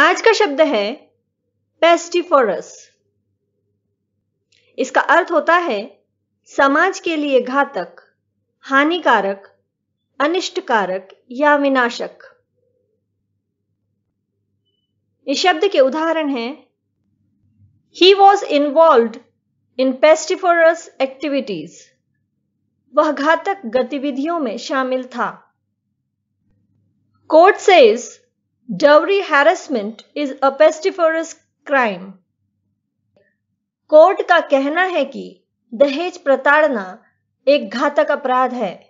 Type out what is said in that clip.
आज का शब्द है पेस्टिफोरस इसका अर्थ होता है समाज के लिए घातक हानिकारक अनिष्टकारक या विनाशक इस शब्द के उदाहरण हैं he was involved in pestiferous activities वह घातक गतिविधियों में शामिल था court says Dowry harassment is a pestiferous crime. Court का कहना है कि दहेज प्रताड़ना एक घातक अपराध है